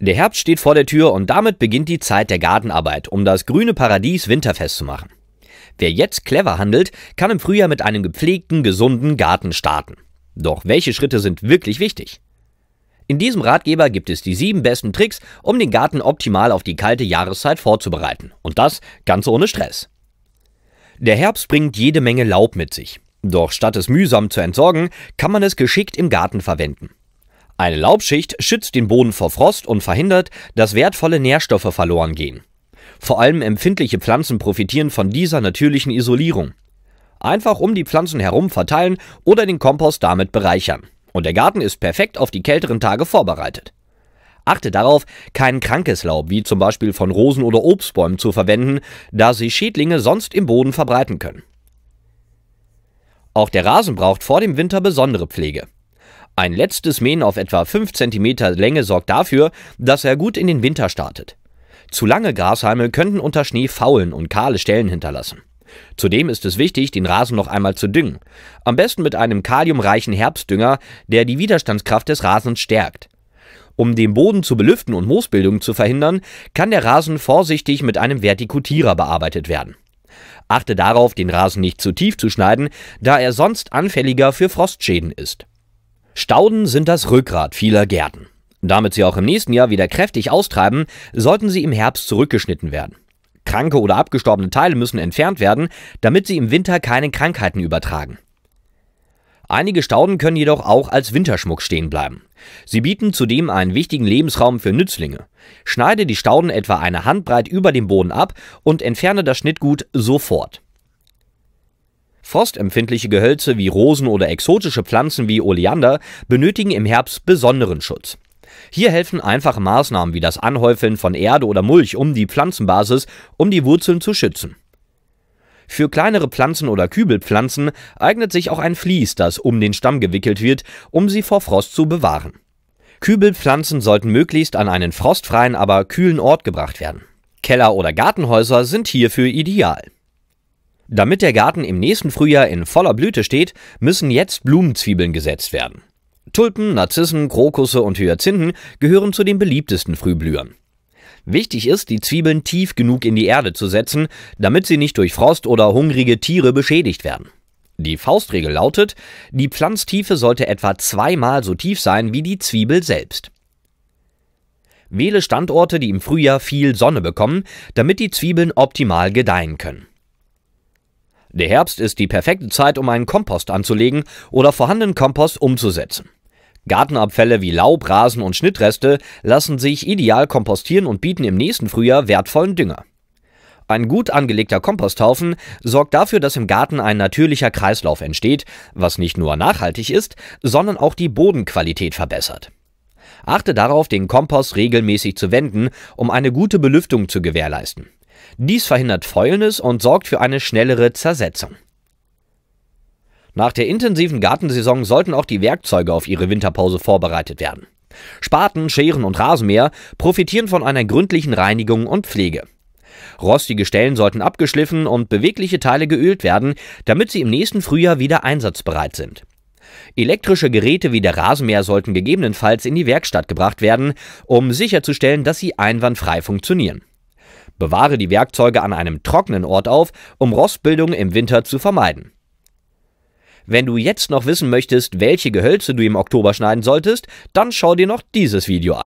Der Herbst steht vor der Tür und damit beginnt die Zeit der Gartenarbeit, um das grüne Paradies winterfest zu machen. Wer jetzt clever handelt, kann im Frühjahr mit einem gepflegten, gesunden Garten starten. Doch welche Schritte sind wirklich wichtig? In diesem Ratgeber gibt es die sieben besten Tricks, um den Garten optimal auf die kalte Jahreszeit vorzubereiten. Und das ganz ohne Stress. Der Herbst bringt jede Menge Laub mit sich. Doch statt es mühsam zu entsorgen, kann man es geschickt im Garten verwenden. Eine Laubschicht schützt den Boden vor Frost und verhindert, dass wertvolle Nährstoffe verloren gehen. Vor allem empfindliche Pflanzen profitieren von dieser natürlichen Isolierung. Einfach um die Pflanzen herum verteilen oder den Kompost damit bereichern. Und der Garten ist perfekt auf die kälteren Tage vorbereitet. Achte darauf, kein krankes Laub, wie zum Beispiel von Rosen oder Obstbäumen, zu verwenden, da sie Schädlinge sonst im Boden verbreiten können. Auch der Rasen braucht vor dem Winter besondere Pflege. Ein letztes Mähen auf etwa 5 cm Länge sorgt dafür, dass er gut in den Winter startet. Zu lange Grashalme könnten unter Schnee faulen und kahle Stellen hinterlassen. Zudem ist es wichtig, den Rasen noch einmal zu düngen. Am besten mit einem kaliumreichen Herbstdünger, der die Widerstandskraft des Rasens stärkt. Um den Boden zu belüften und Moosbildung zu verhindern, kann der Rasen vorsichtig mit einem Vertikutierer bearbeitet werden. Achte darauf, den Rasen nicht zu tief zu schneiden, da er sonst anfälliger für Frostschäden ist. Stauden sind das Rückgrat vieler Gärten. Damit sie auch im nächsten Jahr wieder kräftig austreiben, sollten sie im Herbst zurückgeschnitten werden. Kranke oder abgestorbene Teile müssen entfernt werden, damit sie im Winter keine Krankheiten übertragen. Einige Stauden können jedoch auch als Winterschmuck stehen bleiben. Sie bieten zudem einen wichtigen Lebensraum für Nützlinge. Schneide die Stauden etwa eine Handbreit über dem Boden ab und entferne das Schnittgut sofort. Frostempfindliche Gehölze wie Rosen oder exotische Pflanzen wie Oleander benötigen im Herbst besonderen Schutz. Hier helfen einfache Maßnahmen wie das Anhäufeln von Erde oder Mulch um die Pflanzenbasis, um die Wurzeln zu schützen. Für kleinere Pflanzen oder Kübelpflanzen eignet sich auch ein Vlies, das um den Stamm gewickelt wird, um sie vor Frost zu bewahren. Kübelpflanzen sollten möglichst an einen frostfreien, aber kühlen Ort gebracht werden. Keller- oder Gartenhäuser sind hierfür ideal. Damit der Garten im nächsten Frühjahr in voller Blüte steht, müssen jetzt Blumenzwiebeln gesetzt werden. Tulpen, Narzissen, Krokusse und Hyazinthen gehören zu den beliebtesten Frühblühern. Wichtig ist, die Zwiebeln tief genug in die Erde zu setzen, damit sie nicht durch Frost oder hungrige Tiere beschädigt werden. Die Faustregel lautet, die Pflanztiefe sollte etwa zweimal so tief sein wie die Zwiebel selbst. Wähle Standorte, die im Frühjahr viel Sonne bekommen, damit die Zwiebeln optimal gedeihen können. Der Herbst ist die perfekte Zeit, um einen Kompost anzulegen oder vorhandenen Kompost umzusetzen. Gartenabfälle wie Laub, Rasen und Schnittreste lassen sich ideal kompostieren und bieten im nächsten Frühjahr wertvollen Dünger. Ein gut angelegter Komposthaufen sorgt dafür, dass im Garten ein natürlicher Kreislauf entsteht, was nicht nur nachhaltig ist, sondern auch die Bodenqualität verbessert. Achte darauf, den Kompost regelmäßig zu wenden, um eine gute Belüftung zu gewährleisten. Dies verhindert Fäulnis und sorgt für eine schnellere Zersetzung. Nach der intensiven Gartensaison sollten auch die Werkzeuge auf ihre Winterpause vorbereitet werden. Spaten, Scheren und Rasenmäher profitieren von einer gründlichen Reinigung und Pflege. Rostige Stellen sollten abgeschliffen und bewegliche Teile geölt werden, damit sie im nächsten Frühjahr wieder einsatzbereit sind. Elektrische Geräte wie der Rasenmäher sollten gegebenenfalls in die Werkstatt gebracht werden, um sicherzustellen, dass sie einwandfrei funktionieren. Bewahre die Werkzeuge an einem trockenen Ort auf, um Rostbildung im Winter zu vermeiden. Wenn du jetzt noch wissen möchtest, welche Gehölze du im Oktober schneiden solltest, dann schau dir noch dieses Video an.